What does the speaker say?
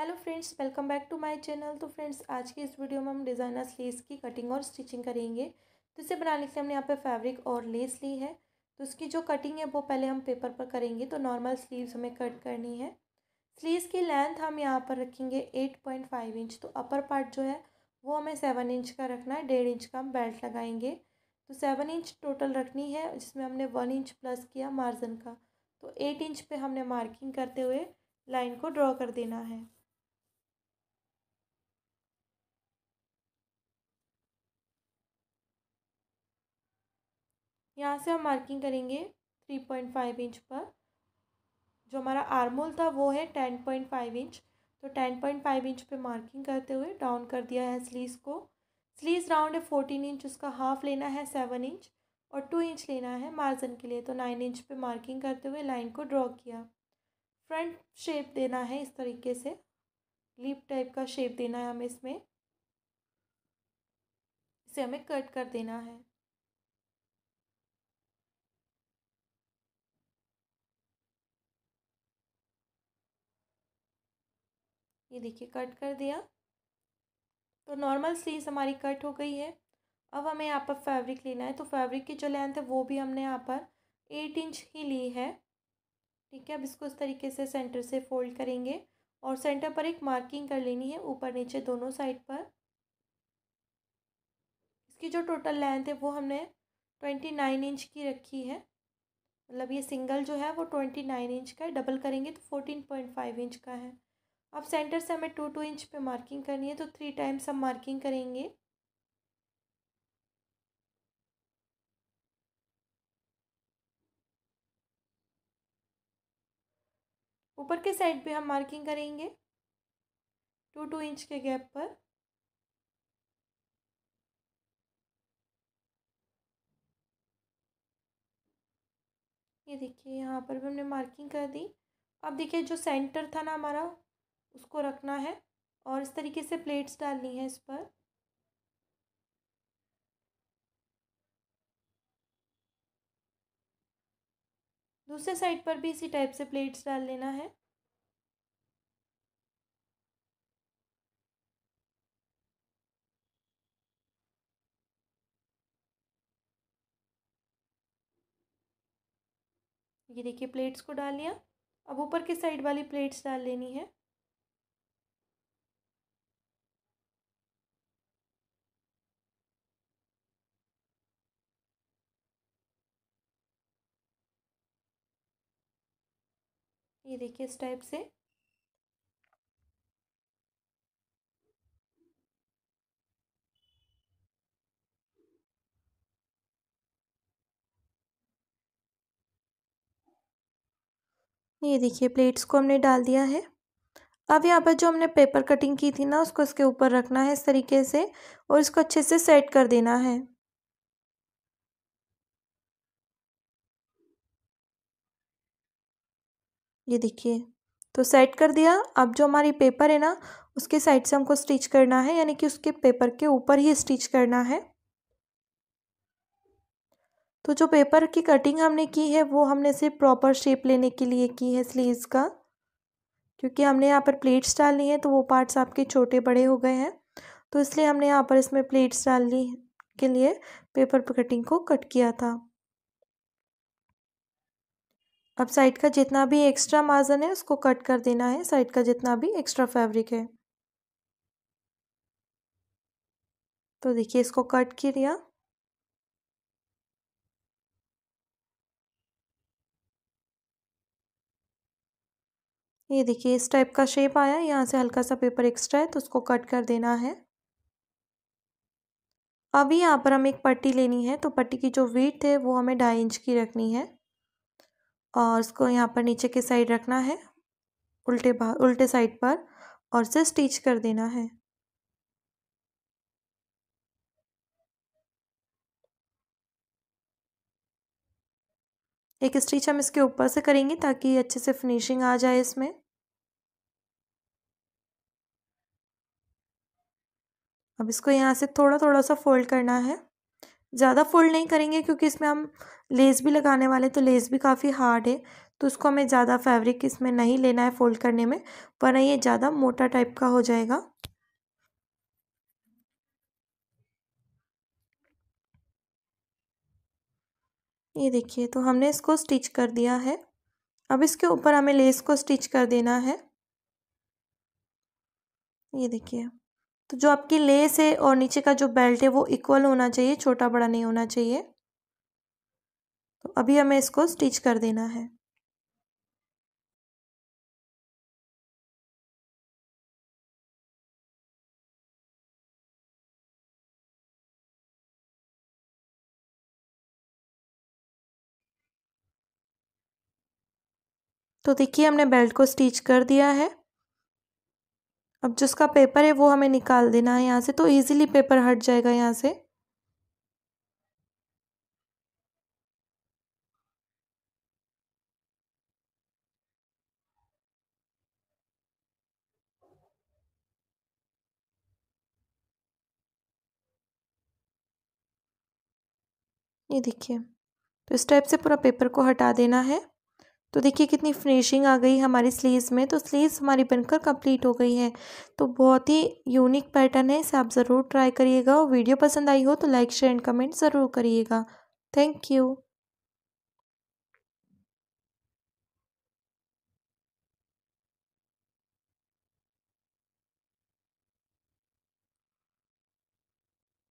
hello friends welcome back to my channel तो friends आज की इस वीडियो में हम डिज़ाइनर लेस की कटिंग और स्टिचिंग करेंगे तो इसे बनाने के लिए हमने यहाँ पे फैब्रिक और लेस ली है तो उसकी जो कटिंग है वो पहले हम पेपर पर करेंगे तो नॉर्मल स्लीव्स हमें कट करनी है स्लीव्स की लेंथ हम यहाँ पर रखेंगे एट पॉइंट फाइव इंच तो अपर पार्ट जो है वो हमें सेवन इंच का रखना है डेढ़ इंच का हम बेल्ट लगाएंगे तो सेवन इंच टोटल रखनी है जिसमें हमने वन इंच प्लस किया मार्जिन का तो एट इंच पर हमने मार्किंग करते हुए लाइन को ड्रॉ कर देना है यहाँ से हम मार्किंग करेंगे थ्री पॉइंट फाइव इंच पर जो हमारा आर्मोल था वो है टेन पॉइंट फाइव इंच तो टेन पॉइंट फाइव इंच पे मार्किंग करते हुए डाउन कर दिया है स्लीव को स्लीव राउंड है फोर्टीन इंच उसका हाफ लेना है सेवन इंच और टू इंच लेना है मार्जिन के लिए तो नाइन इंच पे मार्किंग करते हुए लाइन को ड्रॉ किया फ्रंट शेप देना है इस तरीके से लिप टाइप का शेप देना है हमें इसमें इसे हमें कट कर देना है ये देखिए कट कर दिया तो नॉर्मल स्लीव्स हमारी कट हो गई है अब हमें यहाँ पर फैब्रिक लेना है तो फैब्रिक की जो लेंथ है वो भी हमने यहाँ पर एट इंच ही ली है ठीक है अब इसको इस तरीके से सेंटर से फोल्ड करेंगे और सेंटर पर एक मार्किंग कर लेनी है ऊपर नीचे दोनों साइड पर इसकी जो टोटल लेंथ है वो हमने ट्वेंटी नाइन इंच की रखी है मतलब ये सिंगल जो है वो ट्वेंटी नाइन इंच का है डबल करेंगे तो फोर्टीन पॉइंट फाइव इंच का है अब सेंटर से हमें टू टू इंच पे मार्किंग करनी है तो थ्री टाइम्स हम मार्किंग करेंगे ऊपर के साइड पे हम मार्किंग करेंगे टू टू इंच के गैप पर ये देखिए यहाँ पर भी हमने मार्किंग कर दी अब देखिए जो सेंटर था ना हमारा उसको रखना है और इस तरीके से प्लेट्स डालनी है इस पर दूसरे साइड पर भी इसी टाइप से प्लेट्स डाल लेना है ये देखिए प्लेट्स को डाल लिया अब ऊपर के साइड वाली प्लेट्स डाल लेनी है ये देखिए इस टाइप से ये देखिए प्लेट्स को हमने डाल दिया है अब यहाँ पर जो हमने पेपर कटिंग की थी ना उसको इसके ऊपर रखना है इस तरीके से और इसको अच्छे से सेट कर देना है ये देखिए तो सेट कर दिया अब जो हमारी पेपर है ना उसके साइड से हमको स्टिच करना है यानी कि उसके पेपर के ऊपर ही स्टिच करना है तो जो पेपर की कटिंग हमने की है वो हमने सिर्फ प्रॉपर शेप लेने के लिए की है स्लीव्स का क्योंकि हमने यहाँ पर प्लेट्स डालनी है तो वो पार्ट्स आपके छोटे बड़े हो गए हैं तो इसलिए हमने यहाँ पर इसमें प्लेट्स डालने के लिए पेपर पर कटिंग को कट किया था अब साइड का जितना भी एक्स्ट्रा मार्जन है उसको कट कर देना है साइड का जितना भी एक्स्ट्रा फैब्रिक है तो देखिए इसको कट कर दिया ये देखिए इस टाइप का शेप आया यहाँ से हल्का सा पेपर एक्स्ट्रा है तो उसको कट कर देना है अभी यहाँ पर हम एक पट्टी लेनी है तो पट्टी की जो वीट है वो हमें ढाई इंच की रखनी है और इसको यहाँ पर नीचे की साइड रखना है उल्टे भाग उल्टे साइड पर और इसे स्टिच कर देना है एक स्टिच हम इसके ऊपर से करेंगे ताकि अच्छे से फिनिशिंग आ जाए इसमें अब इसको यहाँ से थोड़ा थोड़ा सा फोल्ड करना है ज़्यादा फोल्ड नहीं करेंगे क्योंकि इसमें हम लेस भी लगाने वाले तो लेस भी काफ़ी हार्ड है तो उसको हमें ज़्यादा फैब्रिक इसमें नहीं लेना है फोल्ड करने में वरना ये ज़्यादा मोटा टाइप का हो जाएगा ये देखिए तो हमने इसको स्टिच कर दिया है अब इसके ऊपर हमें लेस को स्टिच कर देना है ये देखिए तो जो आपकी लेस है और नीचे का जो बेल्ट है वो इक्वल होना चाहिए छोटा बड़ा नहीं होना चाहिए तो अभी हमें इसको स्टिच कर देना है तो देखिए हमने बेल्ट को स्टिच कर दिया है अब जिसका पेपर है वो हमें निकाल देना है यहाँ से तो ईज़िली पेपर हट जाएगा यहाँ से ये देखिए तो इस टाइप से पूरा पेपर को हटा देना है तो देखिए कितनी फिनिशिंग आ गई हमारी स्लीव्स में तो स्लीव्स हमारी बनकर कंप्लीट हो गई है तो बहुत ही यूनिक पैटर्न है इसे आप ज़रूर ट्राई करिएगा और वीडियो पसंद आई हो तो लाइक शेयर एंड कमेंट ज़रूर करिएगा थैंक यू